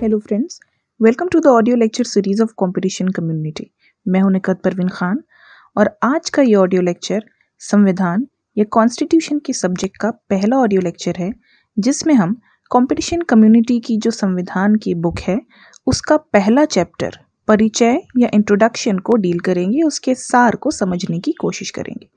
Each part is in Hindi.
hello friends welcome to the audio lecture series of competition community मैं हूं निकत परवीन खान और आज का ये ऑडियो लेक्चर संविधान या कॉन्स्टिट्यूशन के सब्जेक्ट का पहला ऑडियो लेक्चर है जिसमें हम कंपटीशन कम्युनिटी की जो संविधान की बुक है उसका पहला चैप्टर परिचय या इंट्रोडक्शन को डील करेंगे उसके सार को समझने की कोशिश करेंगे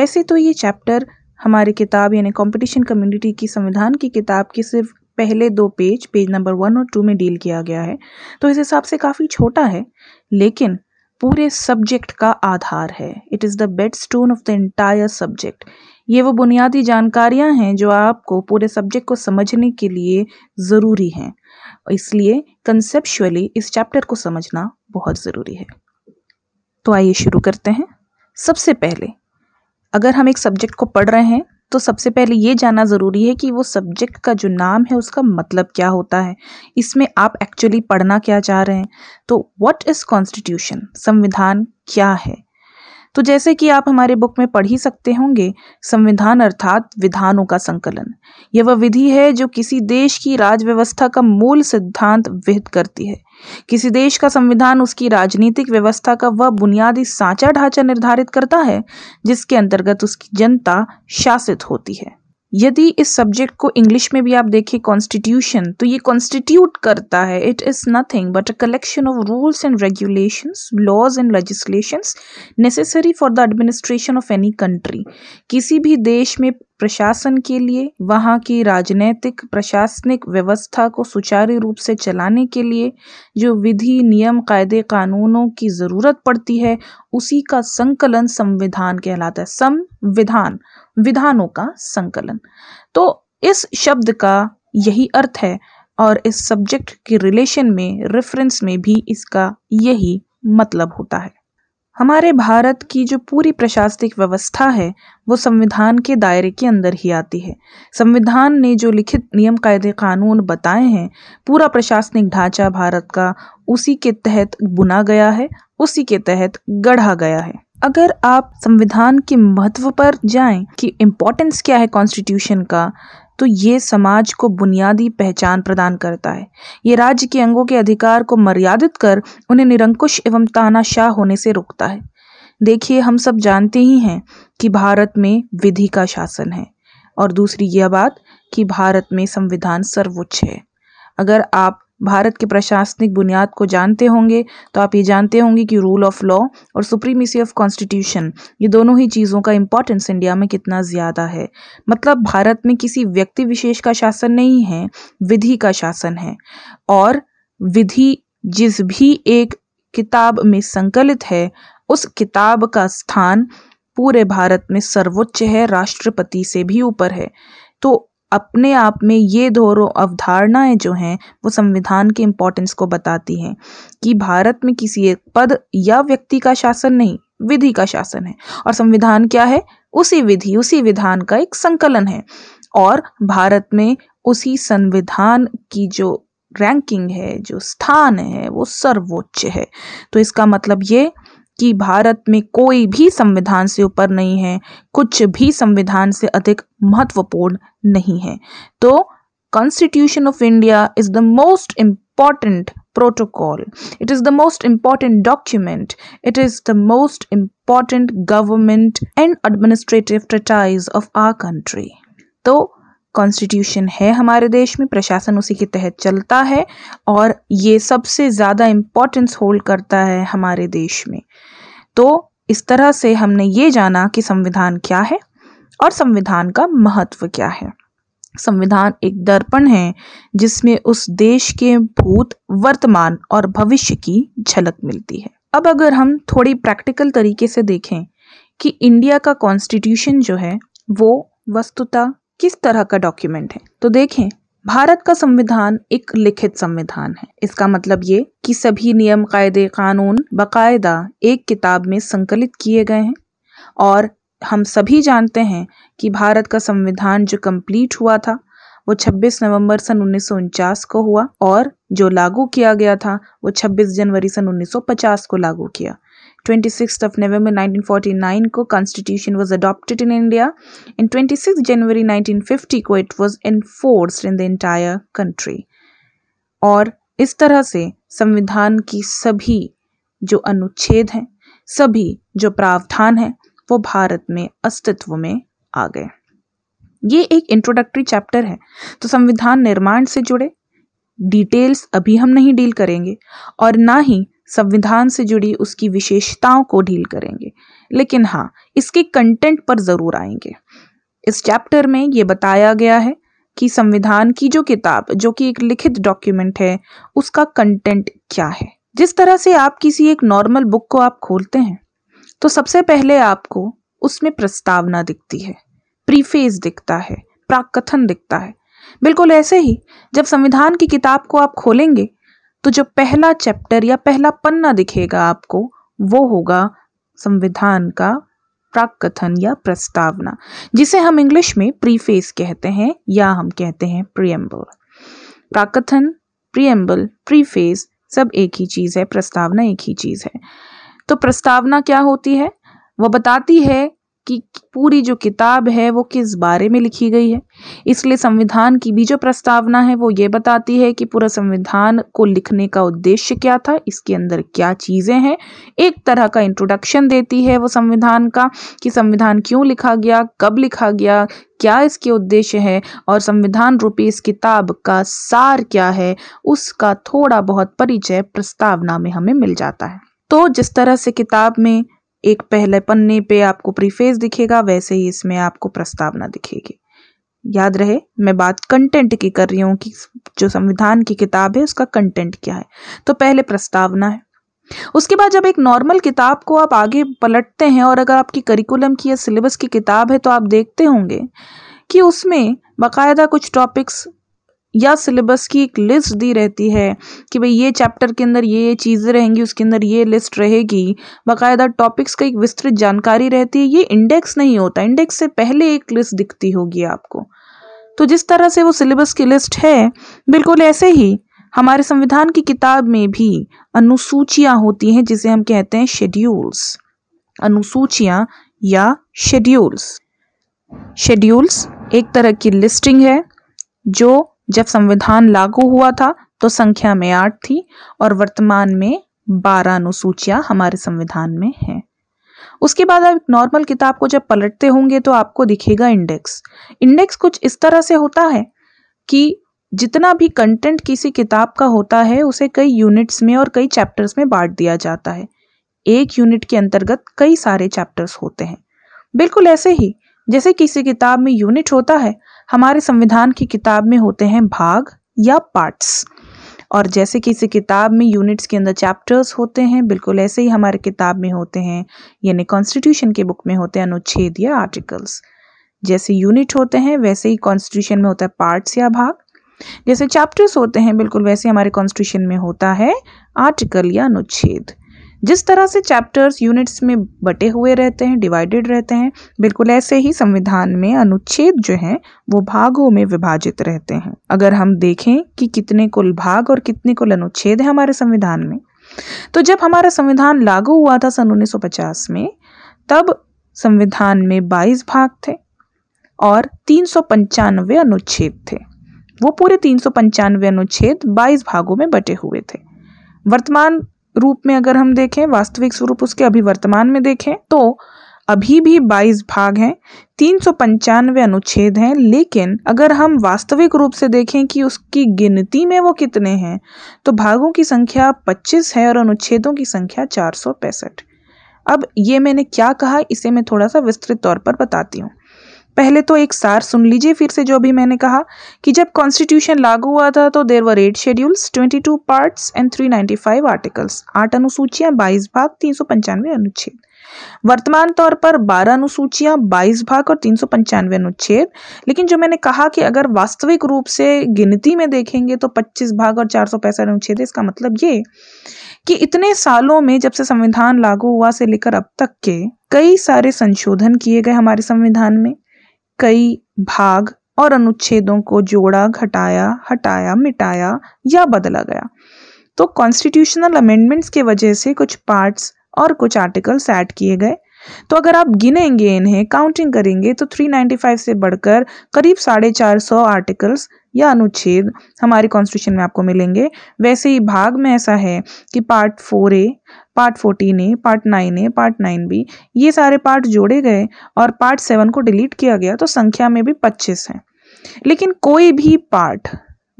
वैसे तो ये चैप्टर हमारे किताब यानी कंपटीशन कम्युनिटी की संविधान की किताब की सिर्फ पहले दो पेज पेज नंबर वन और टू में डील किया गया है तो इस हिसाब से काफ़ी छोटा है लेकिन पूरे सब्जेक्ट का आधार है it is the bed stone of the entire subject ये वो बुनियादी जानकारियां हैं जो आपको पूरे सब्जेक्ट को समझने के लिए ज़रूरी हैं इसलिए कंसेप्शुअली इस चैप्टर को समझना बहुत ज़रूरी है तो आइए शुरू करते हैं सबसे पहले अगर हम एक सब्जेक्ट को पढ़ रहे हैं तो सबसे पहले ये जानना ज़रूरी है कि वो सब्जेक्ट का जो नाम है उसका मतलब क्या होता है इसमें आप एक्चुअली पढ़ना क्या चाह रहे हैं तो वट इज़ कॉन्स्टिट्यूशन संविधान क्या है तो जैसे कि आप हमारे बुक में पढ़ ही सकते होंगे संविधान अर्थात विधानों का संकलन यह वह विधि है जो किसी देश की राजव्यवस्था का मूल सिद्धांत विहित करती है किसी देश का संविधान उसकी राजनीतिक व्यवस्था का वह बुनियादी सांचा ढांचा निर्धारित करता है जिसके अंतर्गत उसकी जनता शासित होती है यदि इस सब्जेक्ट को इंग्लिश में भी आप देखें कॉन्स्टिट्यूशन तो ये कॉन्स्टिट्यूट करता है it is nothing but a collection of rules and regulations laws and legislations necessary for the administration of any country किसी भी देश में प्रशासन के लिए वहाँ की राजनैतिक प्रशासनिक व्यवस्था को सुचारू रूप से चलाने के लिए जो विधि नियम कायदे कानूनों की ज़रूरत पड़ती है उसी का संकलन संविधान कहलाता है संविधान विधानों का संकलन तो इस शब्द का यही अर्थ है और इस सब्जेक्ट के रिलेशन में रेफरेंस में भी इसका यही मतलब होता है हमारे भारत की जो पूरी प्रशासनिक व्यवस्था है वो संविधान के दायरे के अंदर ही आती है संविधान ने जो लिखित नियम कायदे कानून बताए हैं पूरा प्रशासनिक ढांचा भारत का उसी के तहत बुना गया है उसी के तहत गढ़ा गया है अगर आप संविधान के महत्व पर जाएं कि इम्पोर्टेंस क्या है कॉन्स्टिट्यूशन का तो ये समाज को बुनियादी पहचान प्रदान करता है ये राज्य के अंगों के अधिकार को मर्यादित कर उन्हें निरंकुश एवं तानाशाह होने से रोकता है देखिए हम सब जानते ही हैं कि भारत में विधि का शासन है और दूसरी यह बात कि भारत में संविधान सर्वोच्च है अगर आप भारत के प्रशासनिक बुनियाद को जानते होंगे तो आप ये जानते होंगे कि रूल ऑफ लॉ और सुप्रीमेसी ऑफ कॉन्स्टिट्यूशन ये दोनों ही चीज़ों का इम्पोर्टेंस इंडिया में कितना ज़्यादा है मतलब भारत में किसी व्यक्ति विशेष का शासन नहीं है विधि का शासन है और विधि जिस भी एक किताब में संकलित है उस किताब का स्थान पूरे भारत में सर्वोच्च है राष्ट्रपति से भी ऊपर है तो अपने आप में ये दोनों अवधारणाएँ जो हैं वो संविधान के इम्पोर्टेंस को बताती हैं कि भारत में किसी एक पद या व्यक्ति का शासन नहीं विधि का शासन है और संविधान क्या है उसी विधि उसी विधान का एक संकलन है और भारत में उसी संविधान की जो रैंकिंग है जो स्थान है वो सर्वोच्च है तो इसका मतलब ये कि भारत में कोई भी संविधान से ऊपर नहीं है कुछ भी संविधान से अधिक महत्वपूर्ण नहीं है तो constitution of India is the most important protocol it is the most important document it is the most important government and administrative treatise of our country तो कॉन्स्टिट्यूशन है हमारे देश में प्रशासन उसी के तहत चलता है और ये सबसे ज़्यादा इम्पोर्टेंस होल्ड करता है हमारे देश में तो इस तरह से हमने ये जाना कि संविधान क्या है और संविधान का महत्व क्या है संविधान एक दर्पण है जिसमें उस देश के भूत वर्तमान और भविष्य की झलक मिलती है अब अगर हम थोड़ी प्रैक्टिकल तरीके से देखें कि इंडिया का कॉन्स्टिट्यूशन जो है वो वस्तुतः किस तरह का डॉक्यूमेंट है तो देखें भारत का संविधान एक लिखित संविधान है इसका मतलब ये कि सभी नियम कायदे कानून बाकायदा एक किताब में संकलित किए गए हैं और हम सभी जानते हैं कि भारत का संविधान जो कंप्लीट हुआ था वो 26 नवंबर सन उन्नीस को हुआ और जो लागू किया गया था वो 26 जनवरी सन 1950 को लागू किया 26th of November 1949 को constitution was adopted in India and 26 January 1950 को it was enforced in the entire country और इस तरह से संविधान की सभी जो अनुच्छेद हैं सभी जो प्रावधान हैं वो भारत में अस्तित्व में आ गए ये एक इंट्रोडक्टरी चैप्टर है तो संविधान निर्माण से जुड़े डिटेल्स अभी हम नहीं डील करेंगे और ना ही संविधान से जुड़ी उसकी विशेषताओं को ढील करेंगे लेकिन हाँ इसके कंटेंट पर ज़रूर आएंगे इस चैप्टर में ये बताया गया है कि संविधान की जो किताब जो कि एक लिखित डॉक्यूमेंट है उसका कंटेंट क्या है जिस तरह से आप किसी एक नॉर्मल बुक को आप खोलते हैं तो सबसे पहले आपको उसमें प्रस्तावना दिखती है प्रीफेस दिखता है प्राकथन दिखता है बिल्कुल ऐसे ही जब संविधान की किताब को आप खोलेंगे तो जो पहला चैप्टर या पहला पन्ना दिखेगा आपको वो होगा संविधान का प्राकथन या प्रस्तावना जिसे हम इंग्लिश में प्रीफेस कहते हैं या हम कहते हैं प्रियम्बल प्राकथन प्रियम्बल प्रीफेस सब एक ही चीज़ है प्रस्तावना एक ही चीज़ है तो प्रस्तावना क्या होती है वह बताती है कि पूरी जो किताब है वो किस बारे में लिखी गई है इसलिए संविधान की भी जो प्रस्तावना है वो ये बताती है कि पूरा संविधान को लिखने का उद्देश्य क्या था इसके अंदर क्या चीज़ें हैं एक तरह का इंट्रोडक्शन देती है वो संविधान का कि संविधान क्यों लिखा गया कब लिखा गया क्या इसके उद्देश्य है और संविधान रूपी इस किताब का सार क्या है उसका थोड़ा बहुत परिचय प्रस्तावना में हमें मिल जाता है तो जिस तरह से किताब में एक पहले पन्ने पे आपको प्रीफेस दिखेगा वैसे ही इसमें आपको प्रस्तावना दिखेगी याद रहे मैं बात कंटेंट की कर रही हूँ कि जो संविधान की किताब है उसका कंटेंट क्या है तो पहले प्रस्तावना है उसके बाद जब एक नॉर्मल किताब को आप आगे पलटते हैं और अगर आपकी करिकुलम की या सिलेबस की किताब है तो आप देखते होंगे कि उसमें बाकायदा कुछ टॉपिक्स या सिलेबस की एक लिस्ट दी रहती है कि भाई ये चैप्टर के अंदर ये ये चीज़ें रहेंगी उसके अंदर ये लिस्ट रहेगी बाकायदा टॉपिक्स का एक विस्तृत जानकारी रहती है ये इंडेक्स नहीं होता इंडेक्स से पहले एक लिस्ट दिखती होगी आपको तो जिस तरह से वो सिलेबस की लिस्ट है बिल्कुल ऐसे ही हमारे संविधान की किताब में भी अनुसूचियाँ होती हैं जिसे हम कहते हैं शेड्यूल्स अनुसूचियाँ या शेड्यूल्स शेड्यूल्स एक तरह की लिस्टिंग है जो जब संविधान लागू हुआ था तो संख्या में आठ थी और वर्तमान में बारह अनुसूचियां हमारे संविधान में हैं उसके बाद आप नॉर्मल किताब को जब पलटते होंगे तो आपको दिखेगा इंडेक्स इंडेक्स कुछ इस तरह से होता है कि जितना भी कंटेंट किसी किताब का होता है उसे कई यूनिट्स में और कई चैप्टर्स में बांट दिया जाता है एक यूनिट के अंतर्गत कई सारे चैप्टर्स होते हैं बिल्कुल ऐसे ही जैसे किसी किताब में यूनिट होता है हमारे संविधान की किताब में होते हैं भाग या पार्ट्स और जैसे किसी किताब में यूनिट्स के अंदर चैप्टर्स होते हैं बिल्कुल ऐसे ही हमारे किताब में होते हैं यानी कॉन्स्टिट्यूशन के बुक में होते हैं अनुच्छेद या आर्टिकल्स जैसे यूनिट होते हैं वैसे ही कॉन्स्टिट्यूशन में होता है पार्ट्स या भाग जैसे चैप्टर्स होते हैं बिल्कुल वैसे हमारे कॉन्स्टिट्यूशन में होता है आर्टिकल या अनुच्छेद जिस तरह से चैप्टर्स यूनिट्स में बटे हुए रहते हैं डिवाइडेड रहते हैं बिल्कुल ऐसे ही संविधान में अनुच्छेद जो हैं वो भागों में विभाजित रहते हैं अगर हम देखें कि कितने कुल भाग और कितने कुल अनुच्छेद हैं हमारे संविधान में तो जब हमारा संविधान लागू हुआ था सन उन्नीस में तब संविधान में 22 भाग थे और तीन अनुच्छेद थे वो पूरे तीन अनुच्छेद 22 भागों में बटे हुए थे वर्तमान रूप में अगर हम देखें वास्तविक स्वरूप उसके अभी वर्तमान में देखें तो अभी भी 22 भाग हैं तीन सौ पंचानवे अनुच्छेद हैं लेकिन अगर हम वास्तविक रूप से देखें कि उसकी गिनती में वो कितने हैं तो भागों की संख्या 25 है और अनुच्छेदों की संख्या चार अब ये मैंने क्या कहा इसे मैं थोड़ा सा विस्तृत तौर पर बताती हूँ पहले तो एक सार सुन लीजिए फिर से जो अभी मैंने कहा कि जब कॉन्स्टिट्यूशन लागू हुआ था तो there were eight schedules twenty two part and three ninety five articles आठ अनुसूचियां बाईस भाग तीन सौ पंचानवे अनुच्छेद वर्तमान तौर पर 12 अनुसूचियां 22 भाग और तीन सौ पंचानवे अनुच्छेद लेकिन जो मैंने कहा कि अगर वास्तविक रूप से गिनती में देखेंगे तो 25 भाग और चार सौ पैंसठ अनुच्छेद इसका मतलब ये कि इतने सालों में जब से संविधान लागू हुआ से लेकर अब तक के कई सारे संशोधन किए गए हमारे संविधान में कई भाग और अनुच्छेदों को जोड़ा घटाया हटाया मिटाया या बदला गया तो कॉन्स्टिट्यूशनल अमेंडमेंट्स के वजह से कुछ पार्ट्स और कुछ आर्टिकल्स ऐड किए गए तो अगर आप गिनेंगे इन्हें काउंटिंग करेंगे तो 395 से बढ़कर करीब साढ़े चार सौ आर्टिकल्स या अनुच्छेद हमारे कॉन्स्टिट्यूशन में आपको मिलेंगे वैसे ही भाग में ऐसा है कि part four A part fourteen A part nine A part nine B ये सारे पार्ट जोड़े गए और पार्ट सेवन को डिलीट किया गया तो संख्या में भी पच्चीस है लेकिन कोई भी पार्ट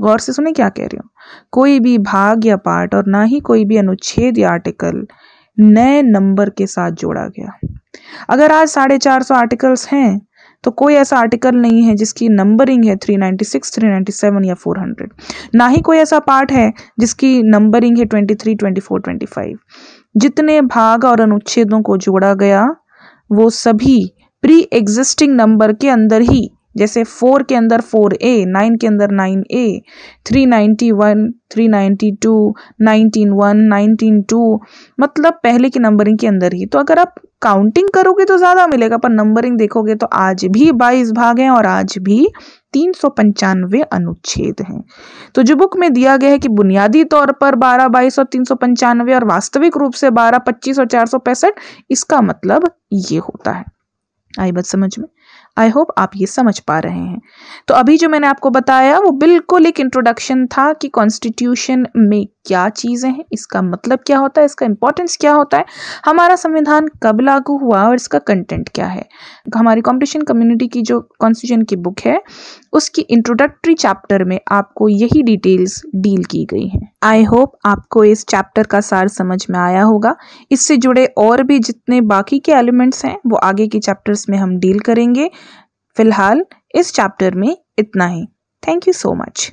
गौर से सुने क्या कह रही हूँ कोई भी भाग या पार्ट और ना ही कोई भी अनुच्छेद या आर्टिकल नए नंबर के साथ जोड़ा गया अगर आज साढ़े चार सौ आर्टिकल्स हैं तो कोई ऐसा आर्टिकल नहीं है जिसकी नंबरिंग है 396, 397 या 400 ना ही कोई ऐसा पार्ट है जिसकी नंबरिंग है 23, 24, 25 जितने भाग और अनुच्छेदों को जोड़ा गया वो सभी प्री एग्जिस्टिंग नंबर के अंदर ही जैसे फोर के अंदर फोर ए नाइन के अंदर nine A three ninety one three ninety two nineteen one nineteen two मतलब पहले की नंबरिंग के अंदर ही तो अगर आप काउंटिंग करोगे तो ज़्यादा मिलेगा पर नंबरिंग देखोगे तो आज भी बाईस भाग हैं और आज भी तीन सौ पंचानवे अनुच्छेद हैं तो जो बुक में दिया गया है कि बुनियादी तौर पर बारह बाईस और तीन सौ पंचानवे और वास्तविक रूप से बारह पच्चीस और चार सौ पैंसठ इसका मतलब ये होता है आई बात समझ में आई होप आप ये समझ पा रहे हैं तो अभी जो मैंने आपको बताया वो बिल्कुल एक इंट्रोडक्शन था कि कॉन्स्टिट्यूशन में क्या चीज़ें हैं इसका मतलब क्या होता है इसका इंपॉर्टेंस क्या होता है हमारा संविधान कब लागू हुआ और इसका कंटेंट क्या है हमारी कॉम्पिटिशन कम्युनिटी की जो कॉन्स्टिट्यूशन की बुक है उसकी इंट्रोडक्टरी चैप्टर में आपको यही डिटेल्स डील की गई हैं आई होप आपको इस चैप्टर का सार समझ में आया होगा इससे जुड़े और भी जितने बाकी के एलिमेंट्स हैं वो आगे के चैप्टर्स में हम डील करेंगे फिलहाल इस चैप्टर में इतना ही थैंक यू सो मच